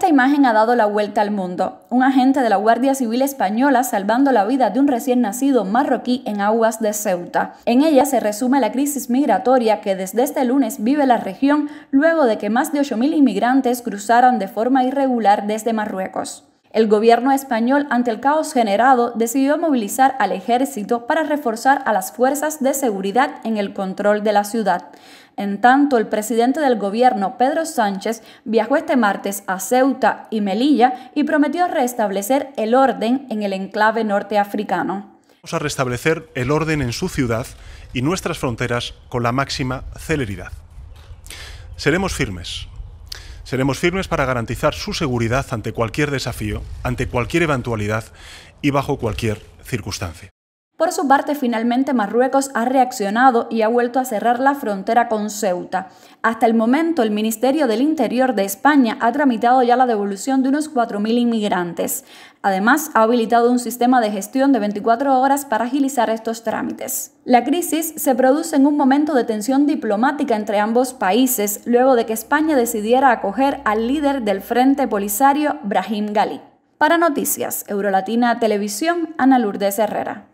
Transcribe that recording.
Esta imagen ha dado la vuelta al mundo. Un agente de la Guardia Civil Española salvando la vida de un recién nacido marroquí en aguas de Ceuta. En ella se resume la crisis migratoria que desde este lunes vive la región luego de que más de 8.000 inmigrantes cruzaran de forma irregular desde Marruecos. El gobierno español, ante el caos generado, decidió movilizar al ejército para reforzar a las fuerzas de seguridad en el control de la ciudad. En tanto, el presidente del gobierno, Pedro Sánchez, viajó este martes a Ceuta y Melilla y prometió restablecer el orden en el enclave norteafricano. Vamos a restablecer el orden en su ciudad y nuestras fronteras con la máxima celeridad. Seremos firmes, Seremos firmes para garantizar su seguridad ante cualquier desafío, ante cualquier eventualidad y bajo cualquier circunstancia. Por su parte, finalmente Marruecos ha reaccionado y ha vuelto a cerrar la frontera con Ceuta. Hasta el momento, el Ministerio del Interior de España ha tramitado ya la devolución de unos 4.000 inmigrantes. Además, ha habilitado un sistema de gestión de 24 horas para agilizar estos trámites. La crisis se produce en un momento de tensión diplomática entre ambos países, luego de que España decidiera acoger al líder del Frente Polisario, Brahim Gali. Para Noticias, Eurolatina Televisión, Ana Lourdes Herrera.